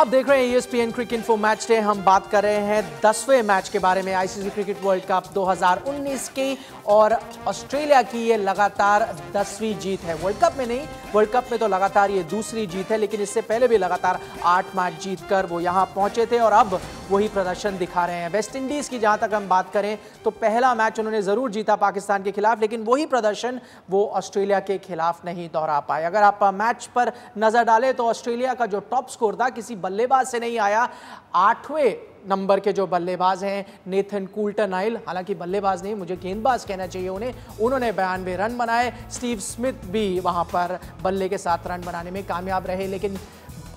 आप देख रहे हैं N cricket for match day हम बात कर रहे हैं दसवें मैच के बारे में आईसीसी क्रिकेट वर्ल्ड कप 2019 की और ऑस्ट्रेलिया की ये लगातार दसवीं जीत है वर्ल्ड कप में नहीं वर्ल्ड कप में तो लगातार ये दूसरी जीत है लेकिन इससे पहले भी लगातार आठ मैच जीत कर वो यहाँ पहुंचे थे और अब वही प्रदर्शन दिखा रहे हैं वेस्ट इंडीज़ की जहाँ तक हम बात करें तो पहला मैच उन्होंने ज़रूर जीता पाकिस्तान के खिलाफ लेकिन वही प्रदर्शन वो ऑस्ट्रेलिया के खिलाफ नहीं दोहरा पाए अगर आप मैच पर नज़र डालें तो ऑस्ट्रेलिया का जो टॉप स्कोर था किसी बल्लेबाज से नहीं आया आठवें नंबर के जो बल्लेबाज हैं नेथन कूल्टन आइल हालांकि बल्लेबाज नहीं मुझे गेंदबाज कहना चाहिए उन्हें उन्होंने बयानवे रन बनाए स्टीव स्मिथ भी वहां पर बल्ले के साथ रन बनाने में कामयाब रहे लेकिन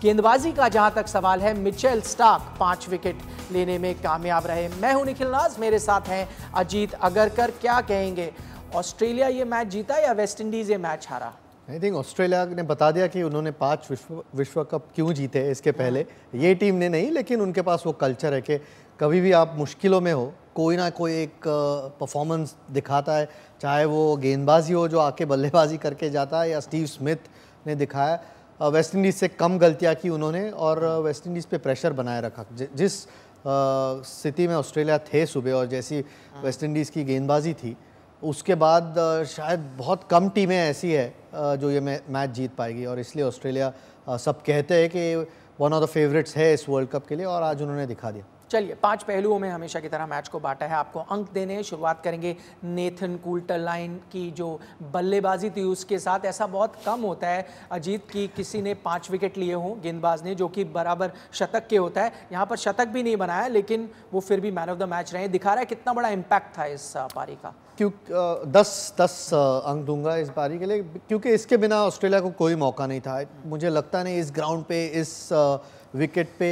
गेंदबाजी का जहां तक सवाल है मिचेल स्टार्क पांच विकेट लेने में कामयाब रहे मैं हूं निखिल नाज मेरे साथ हैं अजीत अगरकर क्या कहेंगे ऑस्ट्रेलिया ये मैच जीता या वेस्ट इंडीज ये मैच हारा आई थिंक ऑस्ट्रेलिया ने बता दिया कि उन्होंने पांच विश्व विश्व कप क्यों जीते इसके पहले ये टीम ने नहीं लेकिन उनके पास वो कल्चर है कि कभी भी आप मुश्किलों में हो कोई ना कोई एक परफॉर्मेंस दिखाता है चाहे वो गेंदबाजी हो जो आके बल्लेबाजी करके जाता है या स्टीव स्मिथ ने दिखाया वेस्ट इंडीज़ से कम गलतियाँ की उन्होंने और वेस्ट इंडीज़ पे प्रेशर बनाए रखा जिस स्थिति में ऑस्ट्रेलिया थे सुबह और जैसी वेस्ट हाँ। इंडीज़ की गेंदबाजी थी उसके बाद शायद बहुत कम टीमें ऐसी है जो ये मैच जीत पाएगी और इसलिए ऑस्ट्रेलिया सब कहते हैं कि वन ऑफ द फेवरेट्स है इस वर्ल्ड कप के लिए और आज उन्होंने दिखा दिया चलिए पांच पहलुओं में हमेशा की तरह मैच को बांटा है आपको अंक देने शुरुआत करेंगे नेथन कूल्टर लाइन की जो बल्लेबाजी थी उसके साथ ऐसा बहुत कम होता है अजीत की किसी ने पांच विकेट लिए हों गेंदबाज ने जो कि बराबर शतक के होता है यहाँ पर शतक भी नहीं बनाया लेकिन वो फिर भी मैन ऑफ द मैच रहे दिखा रहा है कितना बड़ा इम्पैक्ट था इस पारी का क्यों दस दस अंक दूंगा इस पारी के लिए क्योंकि इसके बिना ऑस्ट्रेलिया को कोई मौका नहीं था मुझे लगता नहीं इस ग्राउंड पे इस विकेट पे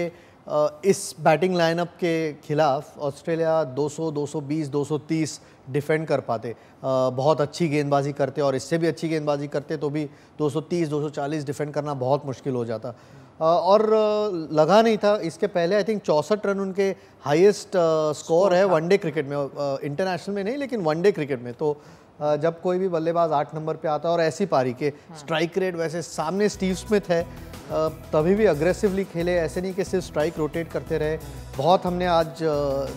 इस बैटिंग लाइनअप के खिलाफ ऑस्ट्रेलिया 200, 220, 230 डिफेंड कर पाते बहुत अच्छी गेंदबाजी करते और इससे भी अच्छी गेंदबाजी करते तो भी 230, 240 डिफेंड करना बहुत मुश्किल हो जाता और लगा नहीं था इसके पहले आई थिंक चौंसठ रन उनके हाईएस्ट स्कोर है वनडे क्रिकेट में इंटरनेशनल में नहीं लेकिन वनडे क्रिकेट में तो जब कोई भी बल्लेबाज आठ नंबर पे आता है और ऐसी पारी के स्ट्राइक हाँ। रेट वैसे सामने स्टीव स्मिथ है तभी भी अग्रेसिवली खेले ऐसे नहीं कि सिर्फ स्ट्राइक रोटेट करते रहे बहुत हमने आज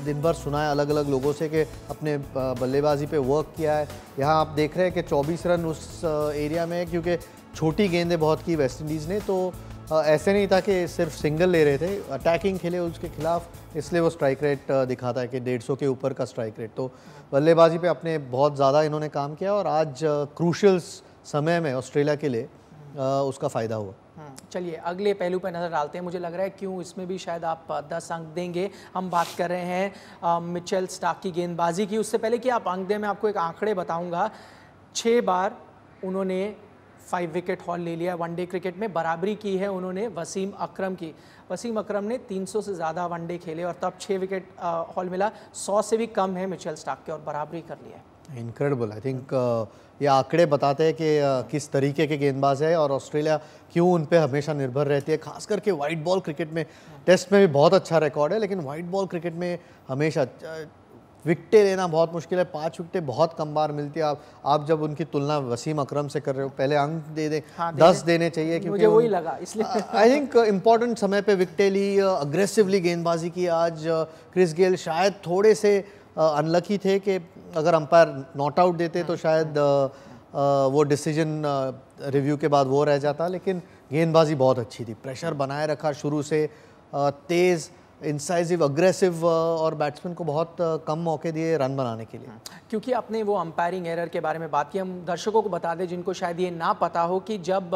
दिन भर सुना है अलग अलग लोगों से कि अपने बल्लेबाजी पे वर्क किया है यहाँ आप देख रहे हैं कि 24 रन उस एरिया में है क्योंकि छोटी गेंदें बहुत की वेस्ट इंडीज़ ने तो हाँ, ऐसे नहीं था कि सिर्फ सिंगल ले रहे थे अटैकिंग खेले उसके खिलाफ इसलिए वो स्ट्राइक रेट दिखाता है कि डेढ़ सौ के ऊपर का स्ट्राइक रेट तो बल्लेबाजी पे अपने बहुत ज़्यादा इन्होंने काम किया और आज क्रूशल्स समय में ऑस्ट्रेलिया के लिए उसका फ़ायदा हुआ हाँ, चलिए अगले पहलू पर नज़र डालते हैं मुझे लग रहा है क्यों इसमें भी शायद आप दस अंक देंगे हम बात कर रहे हैं मिचेल स्टाक की गेंदबाजी की उससे पहले कि आप अंक दें मैं आपको एक आंकड़े बताऊंगा छः बार उन्होंने फाइव विकेट हॉल ले लिया वनडे क्रिकेट में बराबरी की है उन्होंने वसीम अकरम की वसीम अकरम ने 300 से ज़्यादा वनडे खेले और तब छः विकेट हॉल मिला 100 से भी कम है मिचेल स्टाक के और बराबरी कर लिया है इनक्रेडिबल आई थिंक ये आंकड़े बताते हैं कि किस तरीके के गेंदबाज है और ऑस्ट्रेलिया क्यों उन पर हमेशा निर्भर रहती है खास करके वाइट बॉल क्रिकेट में टेस्ट में भी बहुत अच्छा रिकॉर्ड है लेकिन वाइट बॉल क्रिकेट में हमेशा विकटें लेना बहुत मुश्किल है पाँच विकटें बहुत कम बार मिलती है आप आप जब उनकी तुलना वसीम अकरम से कर रहे हो पहले अंक दे दें हाँ, दस दे, देने चाहिए क्योंकि मुझे वही लगा इसलिए आई थिंक इम्पॉर्टेंट समय पे विकटें ली अग्रेसिवली गेंदबाजी की आज क्रिस uh, गेल शायद थोड़े से अनलकी uh, थे कि अगर अंपायर नॉट आउट देते तो हाँ, शायद हाँ। uh, वो डिसीजन रिव्यू के बाद वो रह जाता लेकिन गेंदबाजी बहुत अच्छी थी प्रेशर हाँ। बनाए रखा शुरू से तेज़ इंसाइजिव अग्रेसिव uh, और बैट्समैन को बहुत uh, कम मौके दिए रन बनाने के लिए हाँ, क्योंकि आपने वो अंपायरिंग एरर के बारे में बात की हम दर्शकों को बता दें जिनको शायद ये ना पता हो कि जब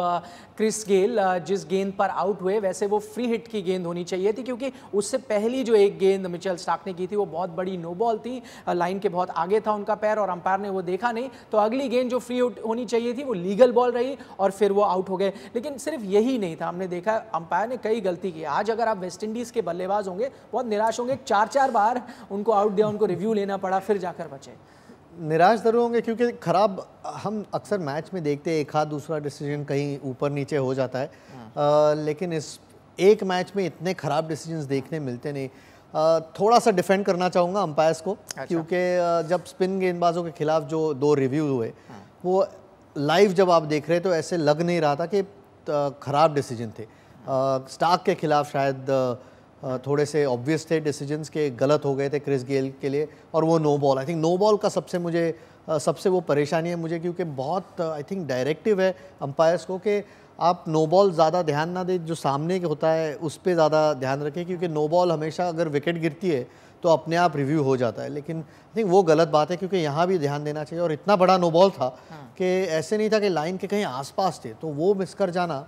क्रिस uh, गेल जिस गेंद पर आउट हुए वैसे वो फ्री हिट की गेंद होनी चाहिए थी क्योंकि उससे पहली जो एक गेंद मिचल स्टाक ने की थी वो बहुत बड़ी नो बॉल थी लाइन के बहुत आगे था उनका पैर और अंपायर ने वो देखा नहीं तो अगली गेंद जो फ्री होनी चाहिए थी वो लीगल बॉल रही और फिर वो आउट हो गए लेकिन सिर्फ यही नहीं था हमने देखा अंपायर ने कई गलती की आज अगर आप वेस्ट इंडीज़ के बल्लेबाज होंगे बहुत निराश होंगे चार चार बार उनको आउट दिया उनको रिव्यू लेना पड़ा फिर जाकर बचे निराश जरूर होंगे क्योंकि ख़राब हम अक्सर मैच में देखते हैं एक हाथ दूसरा डिसीजन कहीं ऊपर नीचे हो जाता है आ, हाँ। लेकिन इस एक मैच में इतने ख़राब डिसीजन देखने मिलते नहीं थोड़ा सा डिफेंड करना चाहूँगा अंपायर्स को अच्छा। क्योंकि जब स्पिन गेंदबाजों के खिलाफ जो दो रिव्यू हुए हाँ। वो लाइव जब आप देख रहे तो ऐसे लग नहीं रहा था कि ख़राब डिसीजन थे हाँ। स्टाक के खिलाफ शायद थोड़े से ऑब्वियस थे डिसीजंस के गलत हो गए थे क्रिस गेल के लिए और वो no ball I think no ball का सबसे मुझे सबसे वो परेशानी है मुझे क्योंकि बहुत आई थिंक डायरेक्टिव है अंपायर्स को कि आप नो बॉल ज़्यादा ध्यान ना दें जो सामने के होता है उस पर ज़्यादा ध्यान रखें क्योंकि नो बॉल हमेशा अगर विकेट गिरती है तो अपने आप रिव्यू हो जाता है लेकिन आई थिंक वो गलत बात है क्योंकि यहाँ भी ध्यान देना चाहिए और इतना बड़ा नो बॉल था हाँ। कि ऐसे नहीं था कि लाइन के कहीं आसपास थे तो वो मिस कर जाना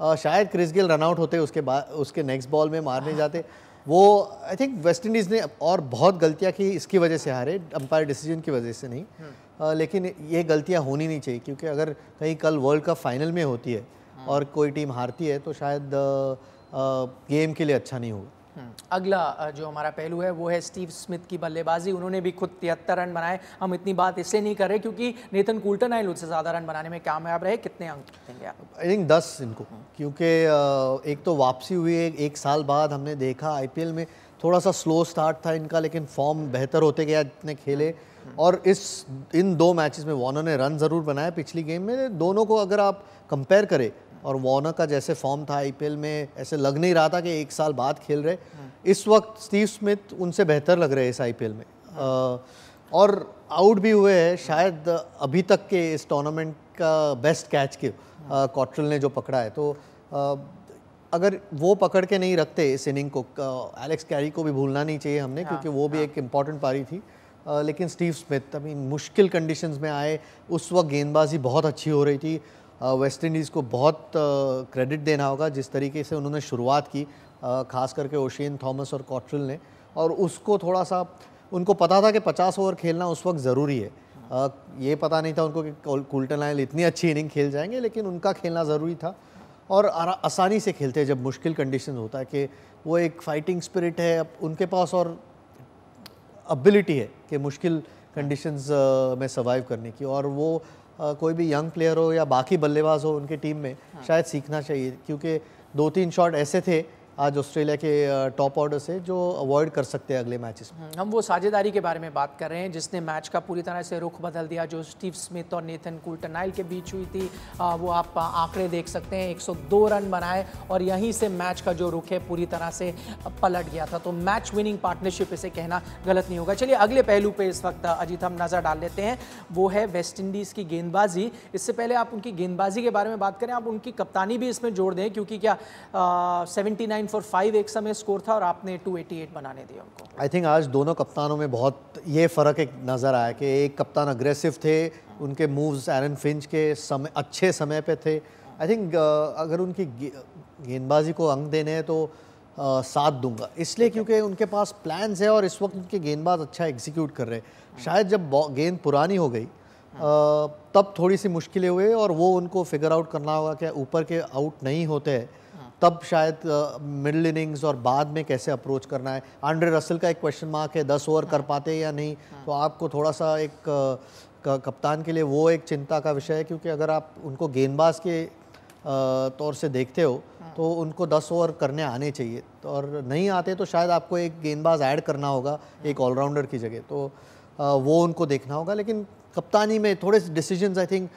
शायद क्रिस गेल रनआउट होते उसके बाद उसके नेक्स्ट बॉल में मारने जाते वो आई थिंक वेस्ट इंडीज़ ने और बहुत गलतियाँ की इसकी वजह से हारे अंपायर डिसीजन की वजह से नहीं आ, हम्म। लेकिन ये गलतियाँ होनी नहीं चाहिए क्योंकि अगर कहीं कल वर्ल्ड कप फाइनल में होती है हम्म। और कोई टीम हारती है तो शायद आ, आ, गेम के लिए अच्छा नहीं होगा अगला जो हमारा पहलू है वो है स्टीव स्मिथ की बल्लेबाजी उन्होंने भी खुद तिहत्तर रन बनाए हम इतनी बात इसलिए नहीं कर रहे क्योंकि नेतन कूल्टन आए उससे ज़्यादा रन बनाने में कामयाब रहे कितने अंक देंगे आप आई थिंक दस इनको क्योंकि एक तो वापसी हुई है एक साल बाद हमने देखा आई में थोड़ा सा स्लो स्टार्ट था इनका लेकिन फॉर्म बेहतर होते गया इतने खेले और इस इन दो मैचेस में वॉर्नर ने रन ज़रूर बनाया पिछली गेम में दोनों को अगर आप कंपेयर करें और वॉर्नर का जैसे फॉर्म था आईपीएल में ऐसे लग नहीं रहा था कि एक साल बाद खेल रहे इस वक्त स्टीव स्मिथ उनसे बेहतर लग रहे हैं इस आईपीएल में आ, हाँ। और आउट भी हुए हैं शायद अभी तक के इस टूर्नामेंट का बेस्ट कैच के कॉट्रल हाँ। ने जो पकड़ा है तो आ, अगर वो पकड़ के नहीं रखते इस इनिंग को एलेक्स कैरी को भी भूलना नहीं चाहिए हमने हाँ, क्योंकि वो भी एक इम्पॉर्टेंट पारी थी लेकिन स्टीव स्मिथ आई मीन मुश्किल कंडीशंस में आए उस वक्त गेंदबाजी बहुत अच्छी हो रही थी वेस्ट इंडीज़ को बहुत क्रेडिट देना होगा जिस तरीके से उन्होंने शुरुआत की खास करके ओशियन थॉमस और कॉट्रिल ने और उसको थोड़ा सा उनको पता था कि 50 ओवर खेलना उस वक्त ज़रूरी है ये पता नहीं था उनको कि कुल्टन आयल इतनी अच्छी इनिंग खेल जाएंगे लेकिन उनका खेलना ज़रूरी था और आसानी से खेलते हैं जब मुश्किल कंडीशन होता है कि वो एक फाइटिंग स्पिरिट है अब उनके पास और अबिलिटी है कि मुश्किल कंडीशंस में सर्वाइव करने की और वो कोई भी यंग प्लेयर हो या बाकी बल्लेबाज हो उनके टीम में हाँ। शायद सीखना चाहिए क्योंकि दो तीन शॉट ऐसे थे आज ऑस्ट्रेलिया के टॉप ऑर्डर से जो अवॉइड कर सकते हैं अगले मैचेस हम्म, में हम वो साझेदारी के बारे में बात कर रहे हैं जिसने मैच का पूरी तरह से रुख बदल दिया जो स्टीव स्मिथ और नेथन कुलटनाइल के बीच हुई थी वो आप आंकड़े देख सकते हैं 102 रन बनाए और यहीं से मैच का जो रुख है पूरी तरह से पलट गया था तो मैच विनिंग पार्टनरशिप इसे कहना गलत नहीं होगा चलिए अगले पहलू पर इस वक्त अजीत हम नज़र डाल लेते हैं वो है वेस्ट इंडीज़ की गेंदबाजी इससे पहले आप उनकी गेंदबाजी के बारे में बात करें आप उनकी कप्तानी भी इसमें जोड़ दें क्योंकि क्या seventy nine time for five एक समय स्कोर था और आपने एट बनाने दिया उनको आई थिंक आज दोनों कप्तानों में बहुत ये फ़र्क एक नज़र आया कि एक कप्तान अग्रेसिव थे उनके मूव्स एरन फिंच के समय अच्छे समय पे थे आई थिंक uh, अगर उनकी गेंदबाजी को अंक देने हैं तो uh, साथ दूंगा इसलिए क्योंकि उनके पास प्लान्स है और इस वक्त उनके गेंदबाज अच्छा एग्जीक्यूट कर रहे हैं शायद जब गेंद पुरानी हो गई uh, तब थोड़ी सी मुश्किलें हुए और वो उनको फिगर आउट करना होगा कि ऊपर के आउट नहीं होते हैं तब शायद मिडिल इनिंग्स और बाद में कैसे अप्रोच करना है आंड्रे रसल का एक क्वेश्चन मार्क है दस ओवर कर हाँ। पाते या नहीं हाँ। तो आपको थोड़ा सा एक कप्तान के लिए वो एक चिंता का विषय है क्योंकि अगर आप उनको गेंदबाज के तौर से देखते हो हाँ। तो उनको 10 ओवर करने आने चाहिए तो और नहीं आते तो शायद आपको एक गेंदबाज ऐड करना होगा एक ऑलराउंडर की जगह तो वो उनको देखना होगा लेकिन कप्तानी में थोड़े से डिसीजन आई थिंक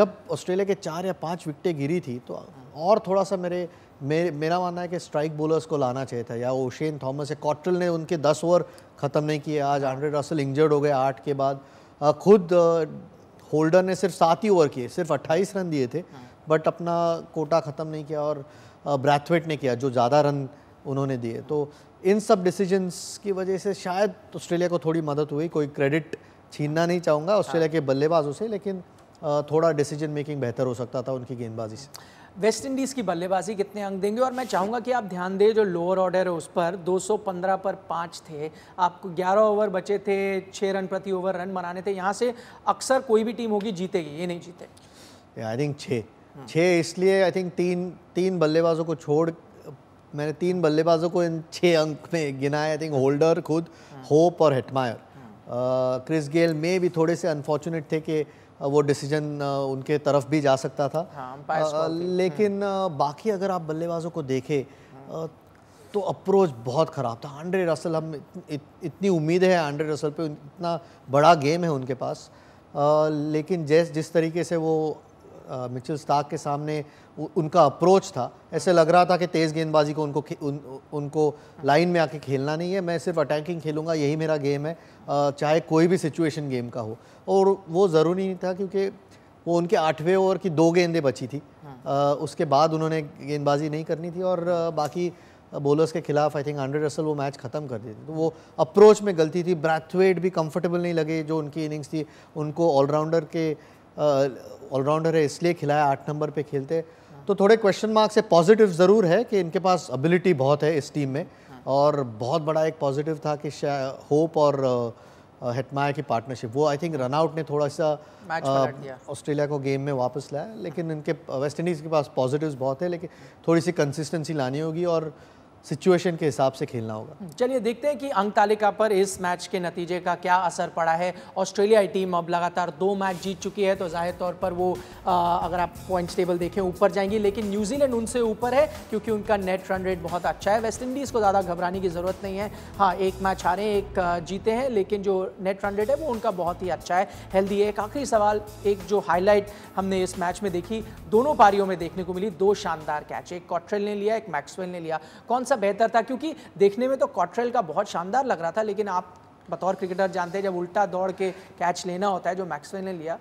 जब ऑस्ट्रेलिया के चार या पाँच विकटें गिरी थी तो और थोड़ा सा मेरे मे, मेरा मानना है कि स्ट्राइक बोलर्स को लाना चाहिए था या ओशेन थॉमस या कॉटल ने उनके दस ओवर ख़त्म नहीं किए आज आंड्रेड रसल इंजर्ड हो गए आठ के बाद खुद होल्डर ने सिर्फ सात ही ओवर किए सिर्फ अट्ठाईस रन दिए थे बट हाँ। अपना कोटा ख़त्म नहीं किया और ब्रैथवेट ने किया जो ज़्यादा रन उन्होंने दिए तो इन सब डिसीजंस की वजह से शायद ऑस्ट्रेलिया को थोड़ी मदद हुई कोई क्रेडिट छीनना नहीं चाहूँगा हाँ। ऑस्ट्रेलिया के बल्लेबाजों से लेकिन थोड़ा डिसीजन मेकिंग बेहतर हो सकता था उनकी गेंदबाजी से वेस्ट इंडीज़ की बल्लेबाजी कितने अंक देंगे और मैं चाहूँगा कि आप ध्यान दें जो लोअर ऑर्डर है उस पर 215 पर पाँच थे आपको 11 ओवर बचे थे छः रन प्रति ओवर रन बनाने थे यहाँ से अक्सर कोई भी टीम होगी जीतेगी ये नहीं जीते आई थिंक छः छः इसलिए आई थिंक तीन तीन बल्लेबाजों को छोड़ मैंने तीन बल्लेबाजों को इन छः अंक में गिना है आई थिंक होल्डर खुद होप hmm. और हेटमायर क्रिस गेल में भी थोड़े से अनफॉर्चुनेट थे कि वो डिसीजन उनके तरफ भी जा सकता था हाँ, लेकिन हम्म। बाकी अगर आप बल्लेबाजों को देखें तो अप्रोच बहुत ख़राब था आंड्रे रसल हम इत, इत, इतनी उम्मीद है आंड्रे रसल पे इतना बड़ा गेम है उनके पास आ, लेकिन जैस जिस तरीके से वो मिचेल स्टार्क के सामने उनका अप्रोच था ऐसे लग रहा था कि तेज़ गेंदबाजी को उनको उन, उनको लाइन में आके खेलना नहीं है मैं सिर्फ अटैकिंग खेलूंगा यही मेरा गेम है चाहे कोई भी सिचुएशन गेम का हो और वो ज़रूरी नहीं था क्योंकि वो उनके आठवें ओवर की दो गेंदें बची थी हाँ। उसके बाद उन्होंने गेंदबाजी नहीं करनी थी और बाकी बॉलर्स के खिलाफ आई थिंक हंड्रेड रसल वो मैच खत्म कर दिए तो वो अप्रोच में गलती थी ब्रैथवेट भी कंफर्टेबल नहीं लगे जो उनकी इनिंग्स थी उनको ऑलराउंडर के ऑलराउंडर है इसलिए खिलाया आठ नंबर पे खेलते तो थोड़े क्वेश्चन मार्क्स है पॉजिटिव ज़रूर है कि इनके पास एबिलिटी बहुत है इस टीम में हाँ। और बहुत बड़ा एक पॉजिटिव था कि होप और हेटमाया की पार्टनरशिप वो आई थिंक रनआउट ने थोड़ा सा ऑस्ट्रेलिया को गेम में वापस लाया लेकिन इनके वेस्ट इंडीज़ के पास पॉजिटिव्स बहुत है लेकिन थोड़ी सी कंसिस्टेंसी लानी होगी और सिचुएशन के हिसाब से खेलना होगा चलिए देखते हैं कि अंक तालिका पर इस मैच के नतीजे का क्या असर पड़ा है ऑस्ट्रेलिया टीम अब लगातार दो मैच जीत चुकी है तो जाहिर तौर पर वो आ, अगर आप पॉइंट्स टेबल देखें ऊपर जाएंगी लेकिन न्यूजीलैंड उनसे ऊपर है क्योंकि उनका नेट रन रेट बहुत अच्छा है वेस्ट इंडीज़ को ज़्यादा घबराने की ज़रूरत नहीं है हाँ एक मैच हारे एक जीते हैं लेकिन जो नेट रन रेट है वो उनका बहुत ही अच्छा है हेल्दी है एक आखिरी सवाल एक जो हाईलाइट हमने इस मैच में देखी दोनों पारियों में देखने को मिली दो शानदार कैच एक कॉट्रेल ने लिया एक मैक्सवेल ने लिया कौन सा बेहतर था क्योंकि देखने में तो कॉट्रेल का बहुत शानदार लग रहा था लेकिन आप बतौर क्रिकेटर जानते हैं जब उल्टा दौड़ के कैच लेना होता है जो मैक्सवेल ने लिया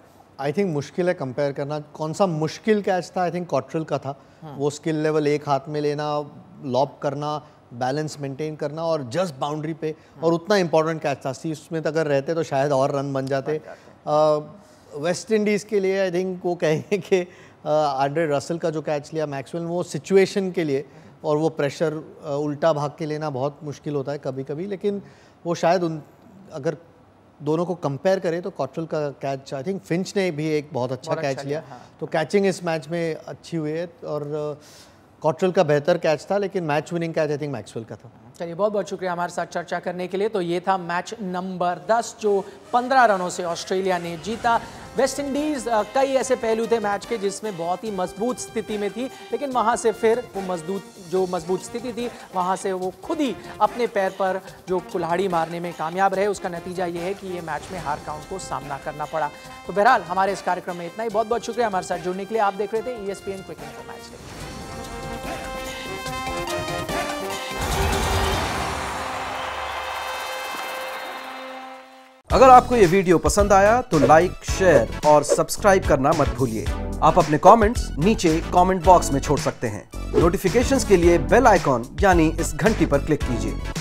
आई थिंक मुश्किल है कंपेयर करना कौन सा मुश्किल कैच था आई थिंक कॉट्रेल का था हाँ। वो स्किल लेवल एक हाथ में लेना लॉप करना बैलेंस मेंटेन करना और जस्ट बाउंड्री पे हाँ। और उतना इंपॉर्टेंट कैच था सी उसमें अगर रहते तो शायद और रन बन जाते वेस्ट इंडीज़ के लिए आई थिंक वो कहेंगे कि आंड्रे रसल का जो कैच लिया मैक्सवेल वो सिचुएशन के लिए और वो प्रेशर उल्टा भाग के लेना बहुत मुश्किल होता है कभी कभी लेकिन वो शायद उन अगर दोनों को कंपेयर करें तो कॉट्रल का कैच आई थिंक फिंच ने भी एक बहुत अच्छा बहुत कैच अच्छा लिया हाँ। तो कैचिंग इस मैच में अच्छी हुई है और कॉट्रल का बेहतर कैच था लेकिन match winning catch I think Maxwell का था चलिए बहुत बहुत शुक्रिया हमारे साथ चर्चा करने के लिए तो ये था मैच नंबर 10 जो 15 रनों से ऑस्ट्रेलिया ने जीता वेस्ट इंडीज़ कई ऐसे पहलू थे मैच के जिसमें बहुत ही मजबूत स्थिति में थी लेकिन वहाँ से फिर वो मजबूत जो मजबूत स्थिति थी वहाँ से वो खुद ही अपने पैर पर जो कुल्हाड़ी मारने में कामयाब रहे उसका नतीजा ये है कि ये मैच में हार का उनको सामना करना पड़ा तो बहरहाल हमारे इस कार्यक्रम में इतना ही बहुत बहुत शुक्रिया हमारे साथ जुड़ने के लिए आप देख रहे थे E S P N quick देखिए अगर आपको ये वीडियो पसंद आया तो लाइक शेयर और सब्सक्राइब करना मत भूलिए आप अपने कमेंट्स नीचे कमेंट बॉक्स में छोड़ सकते हैं नोटिफिकेशंस के लिए बेल आइकॉन यानी इस घंटी पर क्लिक कीजिए